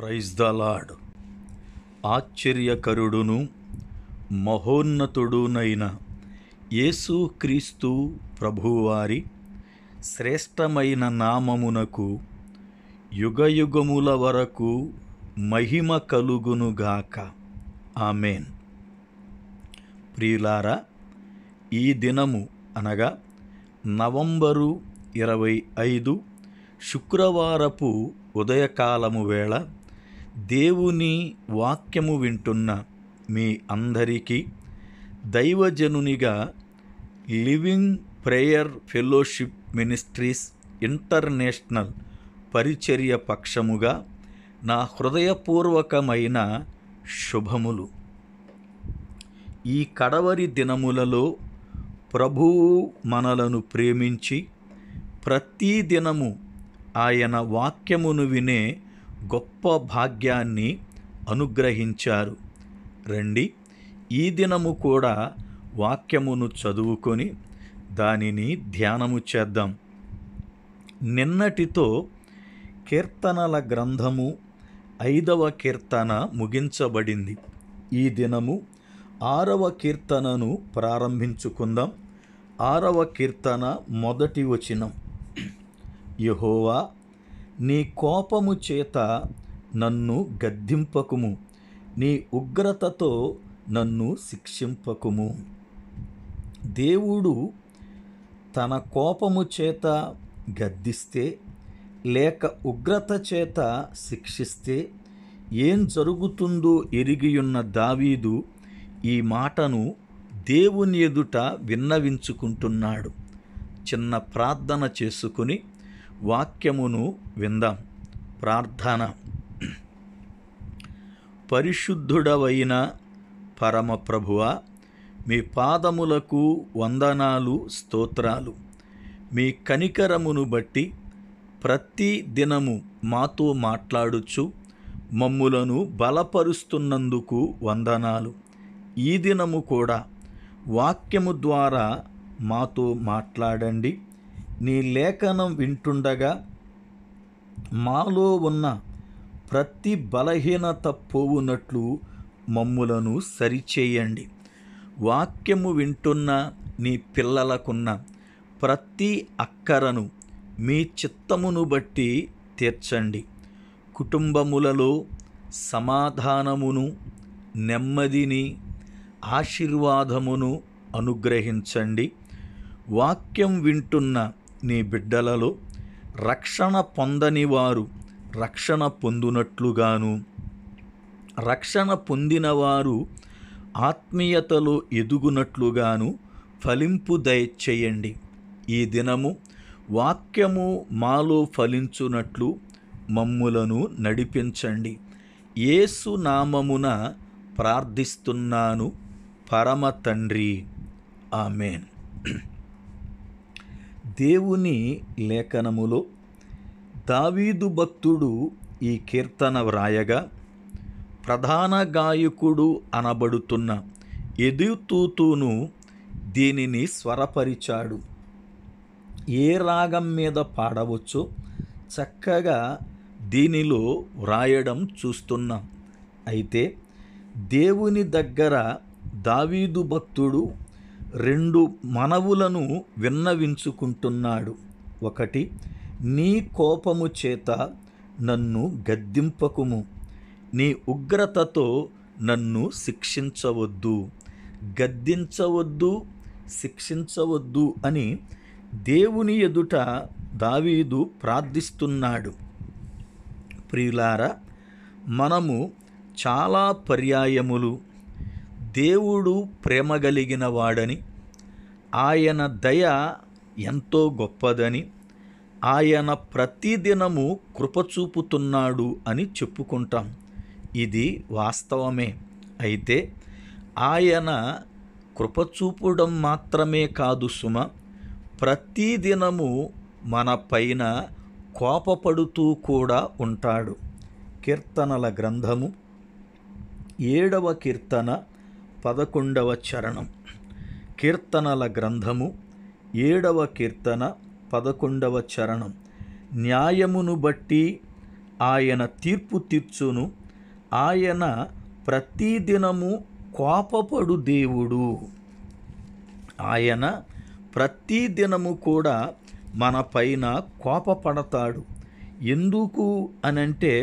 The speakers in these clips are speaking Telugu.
ప్రైజ్ ద లాడ్ ఆశ్చర్యకరుడును మహోన్నతుడునైన యేసు క్రీస్తు ప్రభువారి శ్రేష్టమైన నామమునకు యుగయుగముల వరకు మహిమ కలుగునుగాక ఆమెన్ ప్రియులారా ఈ దినము అనగా నవంబరు ఇరవై ఐదు శుక్రవారపు ఉదయకాలము వేళ దేవుని వాక్యము వింటున్న మీ అందరికీ దైవజనునిగా living prayer fellowship ministries international పరిచర్య పక్షముగా నా హృదయపూర్వకమైన శుభములు ఈ కడవరి దినములలో ప్రభువు మనలను ప్రేమించి ప్రతీ దినము ఆయన వాక్యమును వినే గొప్ప భాగ్యాన్ని అనుగ్రహించారు రండి ఈ దినము కూడా వాక్యమును చదువుకొని దానిని ధ్యానము చేద్దాం నిన్నటితో కీర్తనల గ్రంథము ఐదవ కీర్తన ముగించబడింది ఈ దినము ఆరవ కీర్తనను ప్రారంభించుకుందాం ఆరవ కీర్తన మొదటి వచనం యహోవా నీ కోపము చేత నన్ను గద్దింపకుము నీ ఉగ్రతతో నన్ను శిక్షింపకుము దేవుడు తన కోపము చేత గద్దిస్తే లేక ఉగ్రత చేత శిక్షిస్తే ఏం జరుగుతుందో ఎరిగియున్న దావీదు ఈ మాటను దేవుని ఎదుట విన్నవించుకుంటున్నాడు చిన్న ప్రార్థన చేసుకుని వాక్యమును విందాం ప్రార్థన పరిశుద్ధుడవైన పరమప్రభువ మీ పాదములకు వందనాలు స్తోత్రాలు మీ కనికరమును బట్టి ప్రతి దినము మాతో మాట్లాడుచు మమ్ములను బలపరుస్తున్నందుకు వందనాలు ఈ దినము కూడా వాక్యము ద్వారా మాతో మాట్లాడండి నీ లేఖనం వింటుండగా మాలో ఉన్న ప్రతి బలహీనత పోవునట్లు మమ్ములను సరిచేయండి వాక్యము వింటున్న నీ పిల్లలకున్న ప్రతి అక్కరను మీ చిత్తమును బట్టి తీర్చండి కుటుంబములలో సమాధానమును నెమ్మదిని ఆశీర్వాదమును అనుగ్రహించండి వాక్యం వింటున్న నీ బిడ్డలలో రక్షణ పొందని వారు రక్షణ పొందునట్లుగాను రక్షణ పొందినవారు ఆత్మీయతలో ఎదుగునట్లుగాను ఫలింపు దయచేయండి ఈ దినము వాక్యము మాలో ఫలించునట్లు మమ్ములను నడిపించండి ఏసు నామమున ప్రార్థిస్తున్నాను పరమ తండ్రి ఆమెన్ దేవుని లేఖనములో దావీదు భక్తుడు ఈ కీర్తన వ్రాయగా ప్రధాన గాయకుడు అనబడుతున్న ఎదుతూతూను దీనిని స్వరపరిచాడు ఏ రాగం మీద పాడవచ్చో చక్కగా దీనిలో వ్రాయడం చూస్తున్నాం అయితే దేవుని దగ్గర దావీదు భక్తుడు రెండు మనవులను విన్నవించుకుంటున్నాడు ఒకటి నీ కోపము చేత నన్ను గద్దింపకుము నీ ఉగ్రతతో నన్ను శిక్షించవద్దు గద్దించవద్దు శిక్షించవద్దు అని దేవుని ఎదుట దావీదు ప్రార్థిస్తున్నాడు ప్రియులార మనము చాలా పర్యాయములు దేవుడు ప్రేమ కలిగిన వాడని ఆయన దయ ఎంతో గొప్పదని ఆయన ప్రతిదినము కృపచూపుతున్నాడు అని చెప్పుకుంటాం ఇది వాస్తవమే అయితే ఆయన కృపచూపడం మాత్రమే కాదు సుమ ప్రతిదినము మన పైన కోపపడుతూ కూడా ఉంటాడు కీర్తనల గ్రంథము ఏడవ కీర్తన పదకొండవ చరణం కీర్తనల గ్రంథము ఏడవ కీర్తన పదకొండవ చరణం న్యాయమును బట్టి ఆయన తీర్పు తీర్చును ఆయన ప్రతిదినము కోపపడు దేవుడు ఆయన ప్రతిదినము కూడా మన పైన కోపపడతాడు ఎందుకు అనంటే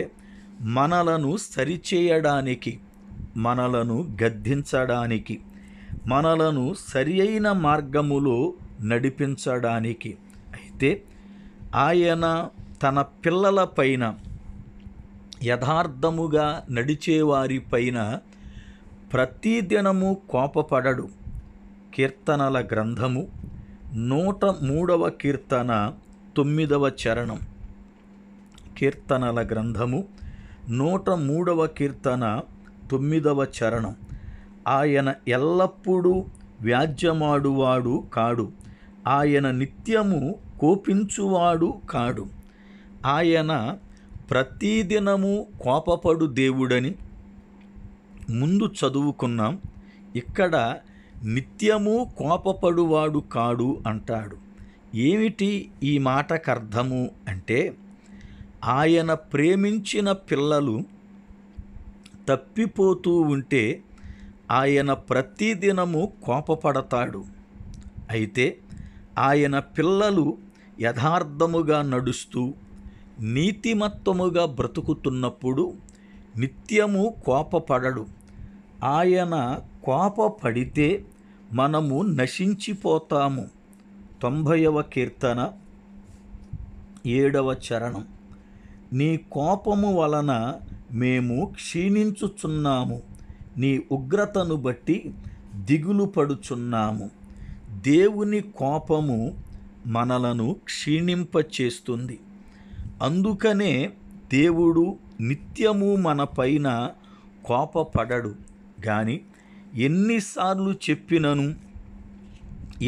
మనలను సరిచేయడానికి మనలను గద్దించడానికి మనలను సరి అయిన మార్గములో నడిపించడానికి అయితే ఆయన తన పిల్లలపైన యథార్థముగా నడిచేవారిపైన ప్రతిదినము కోపపడడు కీర్తనల గ్రంథము నూట మూడవ కీర్తన తొమ్మిదవ చరణం కీర్తనల గ్రంథము నూట మూడవ కీర్తన తొమ్మిదవ చరణం ఆయన ఎల్లప్పుడూ వ్యాజ్యమాడువాడు కాడు ఆయన నిత్యము కోపించువాడు కాడు ఆయన ప్రతిదినము కోపపడు దేవుడని ముందు చదువుకున్నాం ఇక్కడ నిత్యము కోపపడువాడు కాడు అంటాడు ఏమిటి ఈ మాటకు అర్థము అంటే ఆయన ప్రేమించిన పిల్లలు తప్పిపోతూ ఉంటే ఆయన ప్రతిదినము కోపపడతాడు అయితే ఆయన పిల్లలు యథార్థముగా నడుస్తూ నీతిమత్తముగా బ్రతుకుతున్నప్పుడు నిత్యము కోపపడడు ఆయన కోపపడితే మనము నశించిపోతాము తొంభైవ కీర్తన ఏడవ చరణం నీ కోపము వలన మేము క్షీణించుచున్నాము నీ ఉగ్రతను బట్టి దిగులు పడుచున్నాము దేవుని కోపము మనలను క్షీణింపచేస్తుంది అందుకనే దేవుడు నిత్యము మనపైన కోపపడడు కానీ ఎన్నిసార్లు చెప్పినను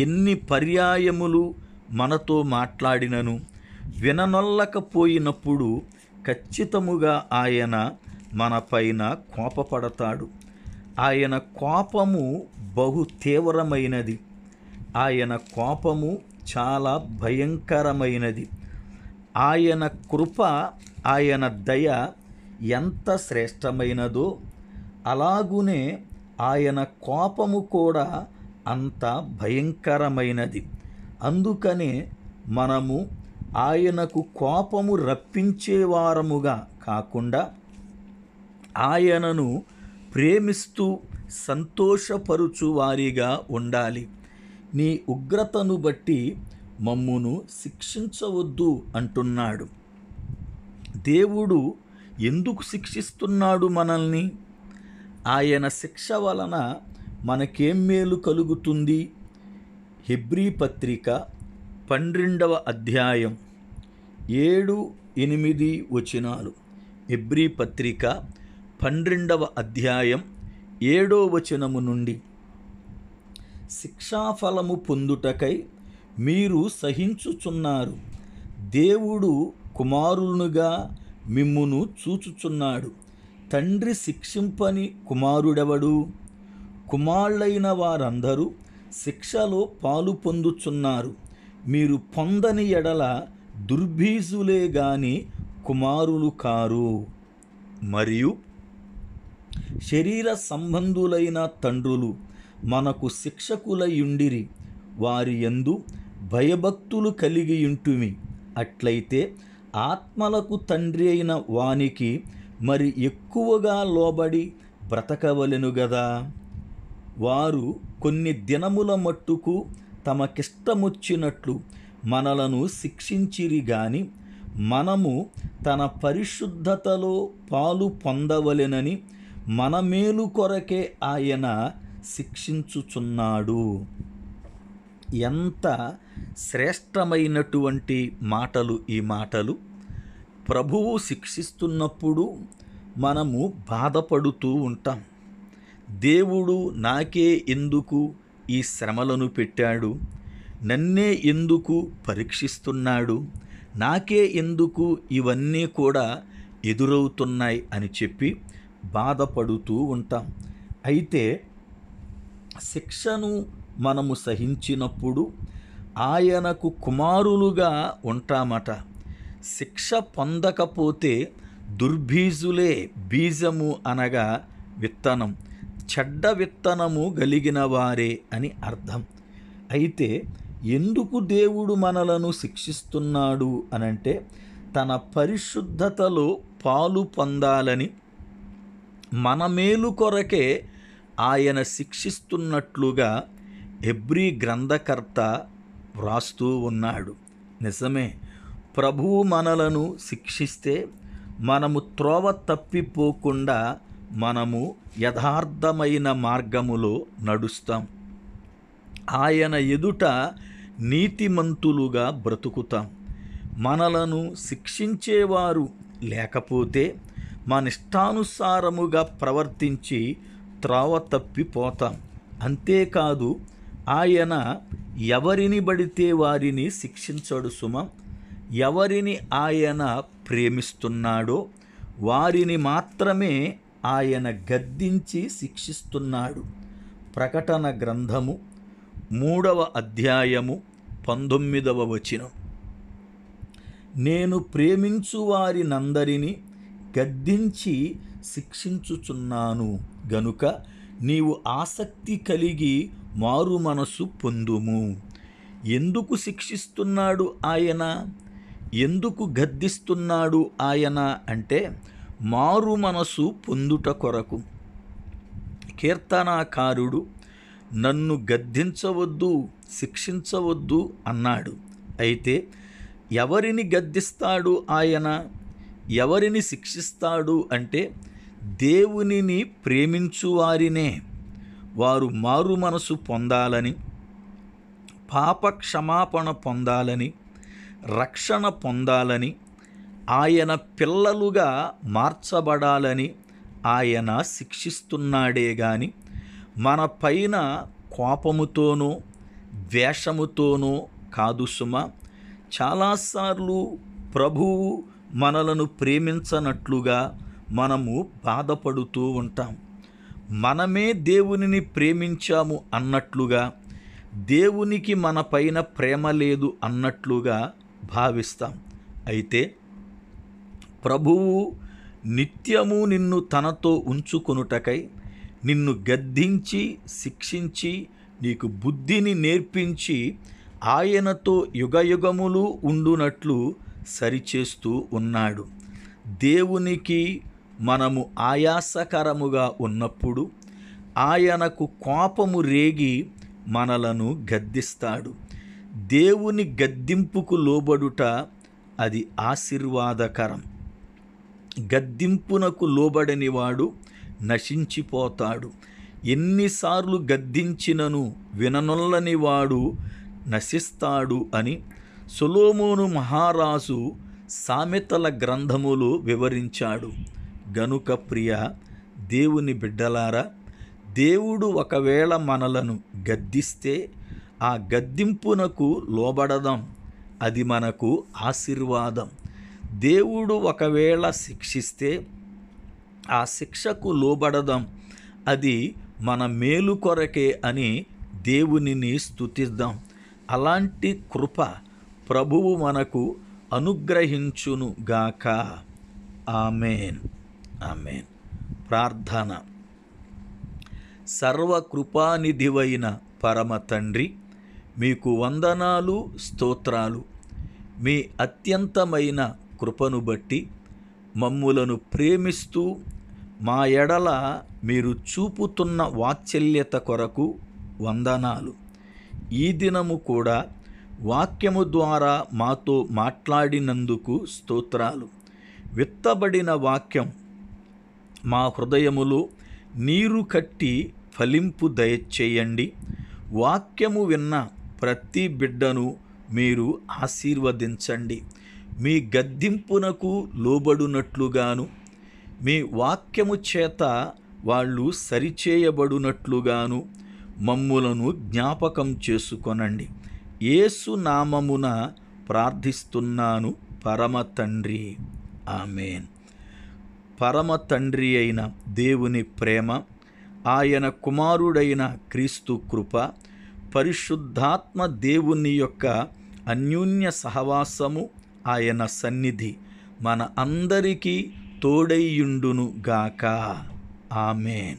ఎన్ని పర్యాయములు మనతో మాట్లాడినను విననొల్లకపోయినప్పుడు ఖచ్చితముగా ఆయన మన పైన కోపపడతాడు ఆయన కోపము బహు తీవ్రమైనది ఆయన కోపము చాలా భయంకరమైనది ఆయన కృప ఆయన దయ ఎంత శ్రేష్టమైనదో అలాగునే ఆయన కోపము కూడా అంత భయంకరమైనది అందుకనే మనము ఆయనకు కోపము రప్పించేవారముగా కాకుండా ఆయనను ప్రేమిస్తూ సంతోషపరుచు వారిగా ఉండాలి నీ ఉగ్రతను బట్టి మమ్మును శిక్షించవద్దు అంటున్నాడు దేవుడు ఎందుకు శిక్షిస్తున్నాడు మనల్ని ఆయన శిక్ష వలన మనకేం మేలు కలుగుతుంది హెబ్రీ పత్రిక పన్నెండవ అధ్యాయం ఏడు ఎనిమిది వచనాలు ఎబ్రి పత్రిక పన్నెండవ అధ్యాయం ఏడో వచనము నుండి శిక్షాఫలము పొందుటకై మీరు సహించుచున్నారు దేవుడు కుమారునుగా మిమ్మును చూచుచున్నాడు తండ్రి శిక్షింపని కుమారుడెవడు కుమారులైన వారందరూ శిక్షలో పాలు పొందుచున్నారు మీరు పొందని ఎడల దుర్భీసులే గాని కుమారులు కారు మరియు శరీర సంబంధులైన తండ్రులు మనకు శిక్షకులయుండిరి వారి యందు భయభక్తులు ఉంటుమి అట్లయితే ఆత్మలకు తండ్రి అయిన వానికి మరి ఎక్కువగా లోబడి బ్రతకవలెను గదా వారు కొన్ని దినముల మట్టుకు తమకిష్టమొచ్చినట్లు మనలను శిక్షించిరి గాని మనము తన పరిశుద్ధతలో పాలు పొందవలెనని మన మేలు కొరకే ఆయన శిక్షించుచున్నాడు ఎంత శ్రేష్టమైనటువంటి మాటలు ఈ మాటలు ప్రభువు శిక్షిస్తున్నప్పుడు మనము బాధపడుతూ ఉంటాం దేవుడు నాకే ఎందుకు ఈ శ్రమలను పెట్టాడు నన్నే ఎందుకు పరీక్షిస్తున్నాడు నాకే ఎందుకు ఇవన్నీ కూడా ఎదురవుతున్నాయి అని చెప్పి బాధపడుతూ ఉంటాం అయితే శిక్షను మనము సహించినప్పుడు ఆయనకు కుమారులుగా ఉంటామట శిక్ష పొందకపోతే దుర్బీజులే బీజము అనగా విత్తనం చెడ్డ విత్తనము కలిగిన వారే అని అర్థం అయితే ఎందుకు దేవుడు మనలను శిక్షిస్తున్నాడు అనంటే తన పరిశుద్ధతలో పాలు పొందాలని మన మేలు కొరకే ఆయన శిక్షిస్తున్నట్లుగా ఎబ్రి గ్రంథకర్త వ్రాస్తూ ఉన్నాడు నిజమే ప్రభువు మనలను శిక్షిస్తే మనము త్రోవ తప్పిపోకుండా మనము యథార్థమైన మార్గములో నడుస్తాం ఆయన ఎదుట నీతిమంతులుగా బ్రతుకుతాం మనలను శిక్షించేవారు లేకపోతే మనిష్టానుసారముగా ప్రవర్తించి త్రావ తప్పిపోతాం అంతేకాదు ఆయన ఎవరిని బడితే వారిని శిక్షించడు సుమ ఎవరిని ఆయన ప్రేమిస్తున్నాడో వారిని మాత్రమే ఆయన గద్దించి శిక్షిస్తున్నాడు ప్రకటన గ్రంథము మూడవ అధ్యాయము పంతొమ్మిదవ వచనం నేను ప్రేమించు వారినందరినీ గద్దించి శిక్షించుచున్నాను గనుక నీవు ఆసక్తి కలిగి మారు మనసు పొందుము ఎందుకు శిక్షిస్తున్నాడు ఆయన ఎందుకు గద్దిస్తున్నాడు ఆయన అంటే మారు మనసు పొందుట కొరకు కీర్తనాకారుడు నన్ను గద్దించవద్దు శిక్షించవద్దు అన్నాడు అయితే ఎవరిని గద్దిస్తాడు ఆయన ఎవరిని శిక్షిస్తాడు అంటే దేవునిని ప్రేమించువారినే వారు మారు మనసు పొందాలని పాప క్షమాపణ పొందాలని రక్షణ పొందాలని ఆయన పిల్లలుగా మార్చబడాలని ఆయన శిక్షిస్తున్నాడే కానీ మన పైన కోపముతోనూ ద్వేషముతోనూ కాదు సుమ చాలాసార్లు ప్రభువు మనలను ప్రేమించనట్లుగా మనము బాధపడుతూ ఉంటాం మనమే దేవునిని ప్రేమించాము అన్నట్లుగా దేవునికి మన పైన ప్రేమ లేదు అన్నట్లుగా భావిస్తాం అయితే ప్రభువు నిత్యము నిన్ను తనతో ఉంచుకొనుటకై నిన్ను గద్దించి శిక్షించి నీకు బుద్ధిని నేర్పించి ఆయనతో యుగయుగములు ఉండునట్లు సరిచేస్తూ ఉన్నాడు దేవునికి మనము ఆయాసకరముగా ఉన్నప్పుడు ఆయనకు కోపము రేగి మనలను గద్దిస్తాడు దేవుని గద్దింపుకు లోబడుట అది ఆశీర్వాదకరం గద్దింపునకు లోబడనివాడు నశించిపోతాడు ఎన్నిసార్లు గద్దించినను విననొల్లని వాడు నశిస్తాడు అని సులోమోను మహారాజు సామెతల గ్రంథములు వివరించాడు గనుక ప్రియ దేవుని బిడ్డలారా దేవుడు ఒకవేళ మనలను గద్దిస్తే ఆ గద్దింపునకు లోబడదాం అది మనకు ఆశీర్వాదం దేవుడు ఒకవేళ శిక్షిస్తే ఆ శిక్షకు లోబడదాం అది మన మేలు కొరకే అని దేవునిని స్థుతిద్దాం అలాంటి కృప ప్రభువు మనకు అనుగ్రహించునుగాక ఆమెన్ ఆమెన్ ప్రార్థన సర్వకృపానిధివైన పరమ తండ్రి మీకు వందనాలు స్తోత్రాలు మీ అత్యంతమైన కృపను బట్టి మమ్ములను ప్రేమిస్తూ మా ఎడల మీరు చూపుతున్న వాత్సల్యత కొరకు వందనాలు ఈ దినము కూడా వాక్యము ద్వారా మాతో మాట్లాడినందుకు స్తోత్రాలు విత్తబడిన వాక్యం మా హృదయములో నీరు కట్టి ఫలింపు దయచేయండి వాక్యము విన్న ప్రతి బిడ్డను మీరు ఆశీర్వదించండి మీ గద్దింపునకు లోబడునట్లుగాను మీ వాక్యము చేత వాళ్ళు సరిచేయబడునట్లుగాను మమ్ములను జ్ఞాపకం చేసుకొనండి యేసు నామమున ప్రార్థిస్తున్నాను పరమ తండ్రి ఆమెన్ పరమ తండ్రి అయిన దేవుని ప్రేమ ఆయన కుమారుడైన క్రీస్తు కృప పరిశుద్ధాత్మ దేవుని యొక్క అన్యోన్య సహవాసము ఆయన సన్నిధి మన అందరికీ గాక ఆమెన్